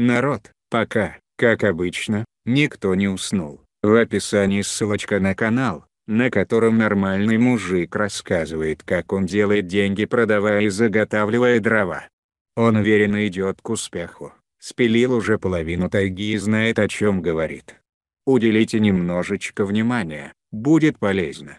Народ, пока, как обычно, никто не уснул. В описании ссылочка на канал, на котором нормальный мужик рассказывает как он делает деньги продавая и заготавливая дрова. Он уверенно идет к успеху, спилил уже половину тайги и знает о чем говорит. Уделите немножечко внимания, будет полезно.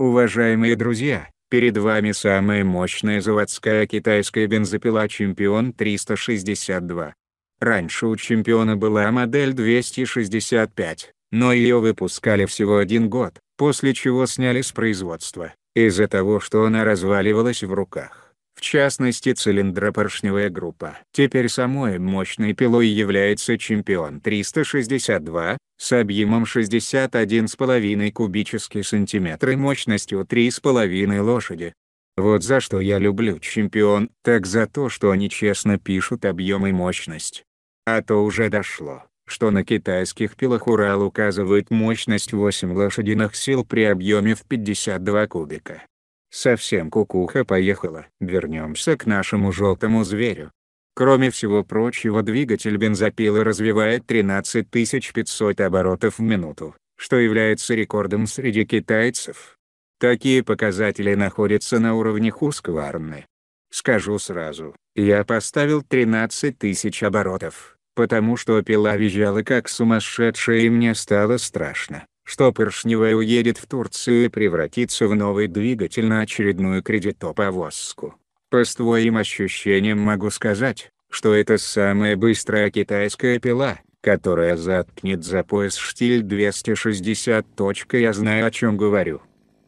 Уважаемые друзья, Перед вами самая мощная заводская китайская бензопила «Чемпион 362». Раньше у «Чемпиона» была модель 265, но ее выпускали всего один год, после чего сняли с производства, из-за того что она разваливалась в руках в частности цилиндропоршневая группа. Теперь самой мощной пилой является Чемпион 362, с объемом 61,5 кубический сантиметр и мощностью 3,5 лошади. Вот за что я люблю Чемпион, так за то, что они честно пишут объем и мощность. А то уже дошло, что на китайских пилах Урал указывает мощность 8 лошадиных сил при объеме в 52 кубика. Совсем кукуха поехала. Вернемся к нашему желтому зверю. Кроме всего прочего двигатель бензопилы развивает 13500 оборотов в минуту, что является рекордом среди китайцев. Такие показатели находятся на уровне Хускварны. Скажу сразу, я поставил 13 тысяч оборотов, потому что пила визжала как сумасшедшая и мне стало страшно что поршневая уедет в Турцию и превратится в новый двигатель на очередную кредитоповозку. По своим ощущениям могу сказать, что это самая быстрая китайская пила, которая заткнет за пояс штиль 260. Я знаю о чем говорю.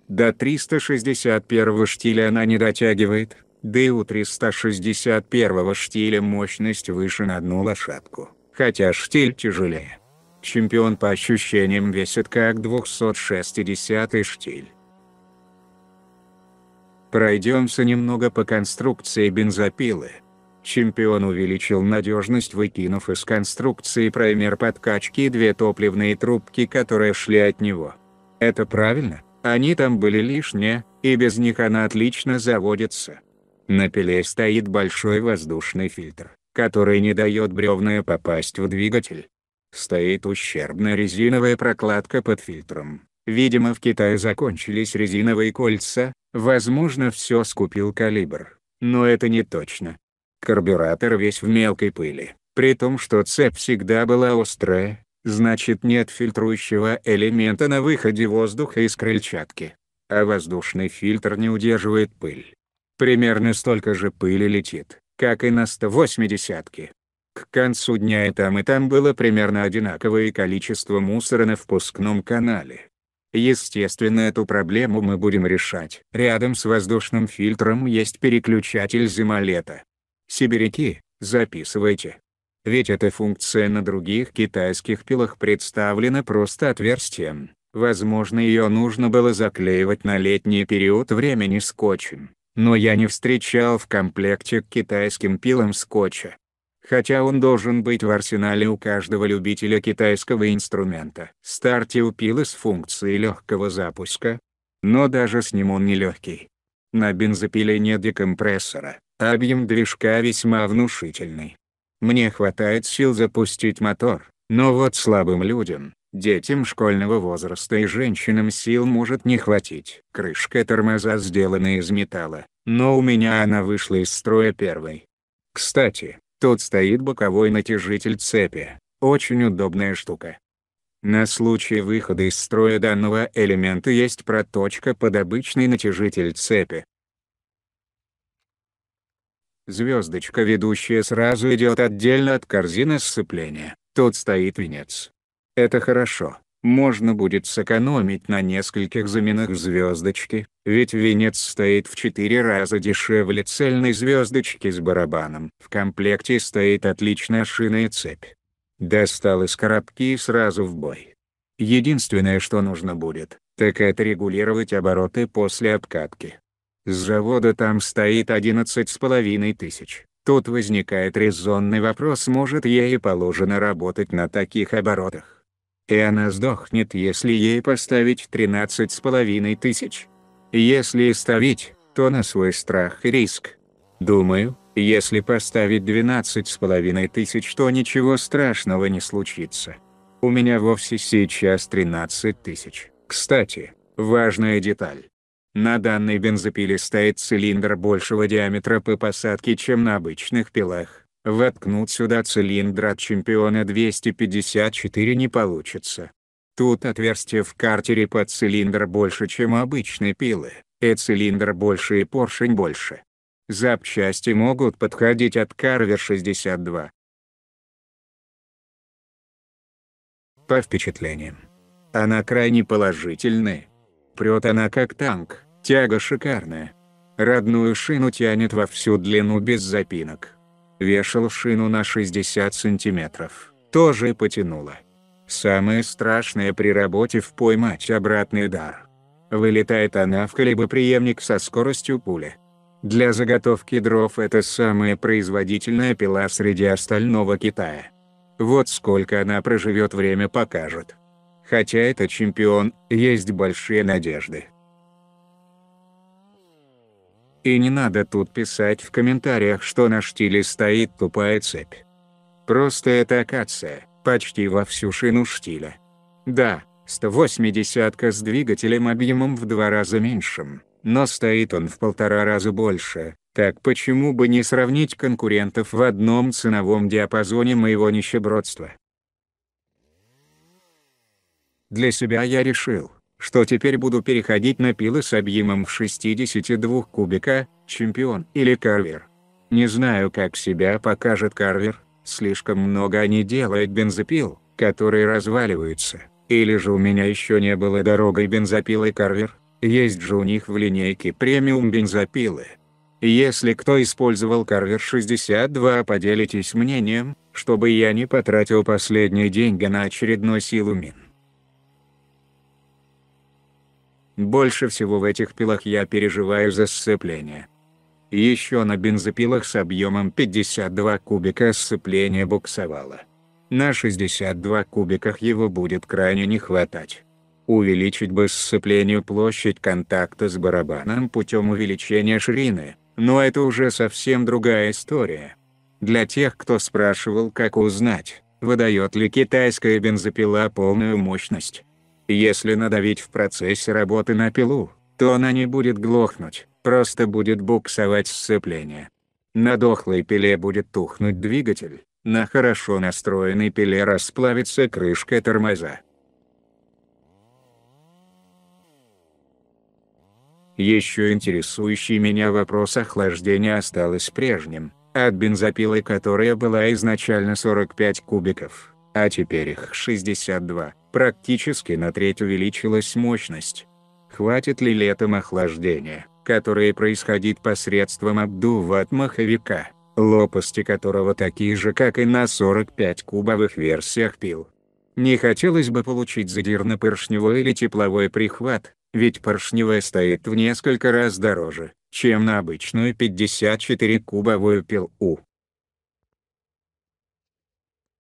До 361 штиля она не дотягивает, да и у 361 штиля мощность выше на одну лошадку, хотя штиль тяжелее. Чемпион по ощущениям весит как 260 штиль. Пройдемся немного по конструкции бензопилы. Чемпион увеличил надежность, выкинув из конструкции праймер подкачки две топливные трубки, которые шли от него. Это правильно, они там были лишние, и без них она отлично заводится. На пиле стоит большой воздушный фильтр, который не дает бревна попасть в двигатель, Стоит ущербная резиновая прокладка под фильтром. Видимо в Китае закончились резиновые кольца, возможно все скупил калибр. Но это не точно. Карбюратор весь в мелкой пыли, при том что цепь всегда была острая, значит нет фильтрующего элемента на выходе воздуха из крыльчатки. А воздушный фильтр не удерживает пыль. Примерно столько же пыли летит, как и на 180-ке. К концу дня и там и там было примерно одинаковое количество мусора на впускном канале. Естественно эту проблему мы будем решать. Рядом с воздушным фильтром есть переключатель зимолета. Сибиряки, записывайте. Ведь эта функция на других китайских пилах представлена просто отверстием. Возможно ее нужно было заклеивать на летний период времени скотчем, но я не встречал в комплекте к китайским пилам скотча хотя он должен быть в арсенале у каждого любителя китайского инструмента. Старте упил с функцией легкого запуска, но даже с ним он не легкий. На бензопиле нет декомпрессора, объем движка весьма внушительный. Мне хватает сил запустить мотор, но вот слабым людям, детям школьного возраста и женщинам сил может не хватить. Крышка тормоза сделана из металла, но у меня она вышла из строя первой. Кстати, Тут стоит боковой натяжитель цепи, очень удобная штука. На случай выхода из строя данного элемента есть проточка под обычный натяжитель цепи. Звездочка ведущая сразу идет отдельно от корзины сцепления, тут стоит венец. Это хорошо можно будет сэкономить на нескольких заменах звездочки, ведь венец стоит в 4 раза дешевле цельной звездочки с барабаном. В комплекте стоит отличная шина и цепь. Достал из коробки и сразу в бой. Единственное, что нужно будет, так это регулировать обороты после обкатки. С завода там стоит с половиной тысяч. Тут возникает резонный вопрос может ей положено работать на таких оборотах и она сдохнет, если ей поставить 13 с половиной тысяч. Если ставить, то на свой страх и риск. Думаю, если поставить 12 с половиной тысяч, то ничего страшного не случится. У меня вовсе сейчас 13 тысяч. Кстати, важная деталь. На данной бензопиле стоит цилиндр большего диаметра по посадке, чем на обычных пилах. Воткнуть сюда цилиндр от чемпиона 254 не получится. Тут отверстие в картере под цилиндр больше, чем обычной пилы, и цилиндр больше и поршень больше. Запчасти могут подходить от Карвер 62. По впечатлениям. Она крайне положительная. Прет она как танк, тяга шикарная. Родную шину тянет во всю длину без запинок вешал шину на 60 сантиметров. Тоже потянуло. Самое страшное при работе в поймать обратный удар. Вылетает она в колебоприемник со скоростью пули. Для заготовки дров это самая производительная пила среди остального Китая. Вот сколько она проживет время покажет. Хотя это чемпион, есть большие надежды. И не надо тут писать в комментариях, что на штиле стоит тупая цепь. Просто это акация, почти во всю шину штиля. Да, 180-ка с двигателем объемом в два раза меньшим, но стоит он в полтора раза больше, так почему бы не сравнить конкурентов в одном ценовом диапазоне моего нищебродства? Для себя я решил – что теперь буду переходить на пилы с объемом в 62 кубика, чемпион или карвер. Не знаю как себя покажет карвер, слишком много они делают бензопил, которые разваливаются, или же у меня еще не было дорогой бензопилы карвер, есть же у них в линейке премиум бензопилы. Если кто использовал карвер 62 поделитесь мнением, чтобы я не потратил последние деньги на очередной силу мин. Больше всего в этих пилах я переживаю за сцепление. Еще на бензопилах с объемом 52 кубика сцепление буксовало. На 62 кубиках его будет крайне не хватать. Увеличить бы сцеплению площадь контакта с барабаном путем увеличения ширины, но это уже совсем другая история. Для тех, кто спрашивал, как узнать, выдает ли китайская бензопила полную мощность. Если надавить в процессе работы на пилу, то она не будет глохнуть, просто будет буксовать сцепление. На дохлой пиле будет тухнуть двигатель, на хорошо настроенной пиле расплавится крышка тормоза. Еще интересующий меня вопрос охлаждения осталось прежним, от бензопилы которая была изначально 45 кубиков а теперь их 62, практически на треть увеличилась мощность. Хватит ли летом охлаждения, которое происходит посредством обдува от маховика, лопасти которого такие же, как и на 45 кубовых версиях пил? Не хотелось бы получить задирно-поршневой или тепловой прихват, ведь поршневая стоит в несколько раз дороже, чем на обычную 54-кубовую пилу.